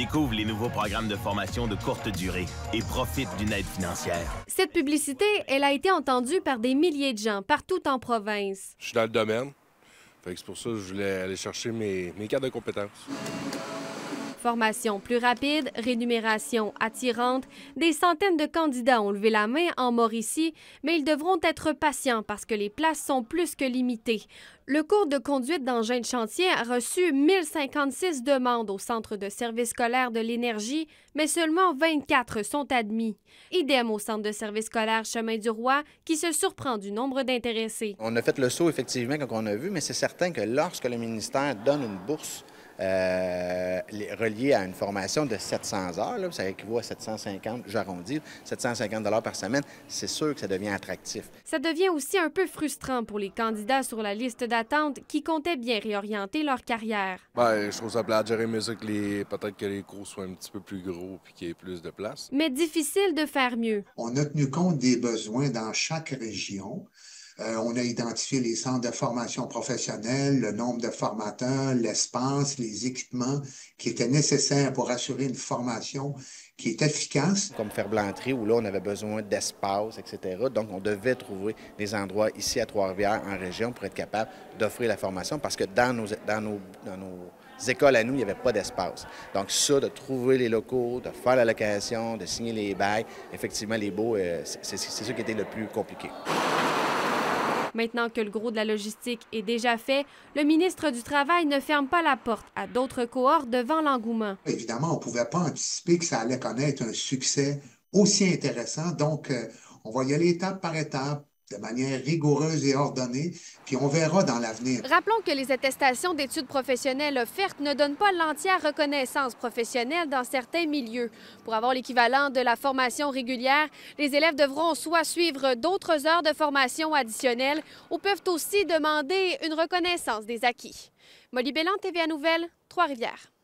Découvre les nouveaux programmes de formation de courte durée et profite d'une aide financière. Cette publicité, elle a été entendue par des milliers de gens partout en province. Je suis dans le domaine. C'est pour ça que je voulais aller chercher mes, mes cartes de compétences. Formation plus rapide, rémunération attirante, des centaines de candidats ont levé la main en Mauricie, mais ils devront être patients parce que les places sont plus que limitées. Le cours de conduite d'engin de chantier a reçu 1056 demandes au Centre de service scolaire de l'énergie, mais seulement 24 sont admis. Idem au Centre de service scolaire Chemin du Roi, qui se surprend du nombre d'intéressés. On a fait le saut, effectivement, quand on a vu, mais c'est certain que lorsque le ministère donne une bourse, euh, à une formation de 700 heures, ça équivaut à 750, j'arrondis, 750 dollars par semaine, c'est sûr que ça devient attractif. Ça devient aussi un peu frustrant pour les candidats sur la liste d'attente qui comptaient bien réorienter leur carrière. Bien, je trouve ça plate. J'aurais que les... peut-être que les cours soient un petit peu plus gros puis qu'il y ait plus de place. Mais difficile de faire mieux. On a tenu compte des besoins dans chaque région. Euh, on a identifié les centres de formation professionnelle, le nombre de formateurs, l'espace, les équipements qui étaient nécessaires pour assurer une formation qui est efficace. Comme Ferblanterie, où là, on avait besoin d'espace, etc. Donc, on devait trouver des endroits ici à Trois-Rivières, en région, pour être capable d'offrir la formation parce que dans nos, écoles à nous, il n'y avait pas d'espace. Donc ça, de trouver les locaux, de faire la location, de signer les bails, effectivement, les baux, euh, c'est ce qui était le plus compliqué. Maintenant que le gros de la logistique est déjà fait, le ministre du Travail ne ferme pas la porte à d'autres cohortes devant l'engouement. Évidemment, on ne pouvait pas anticiper que ça allait connaître un succès aussi intéressant. Donc, euh, on va y aller étape par étape de manière rigoureuse et ordonnée, puis on verra dans l'avenir. Rappelons que les attestations d'études professionnelles offertes ne donnent pas l'entière reconnaissance professionnelle dans certains milieux. Pour avoir l'équivalent de la formation régulière, les élèves devront soit suivre d'autres heures de formation additionnelles ou peuvent aussi demander une reconnaissance des acquis. Molly Bellan, TVA Nouvelle, Trois-Rivières.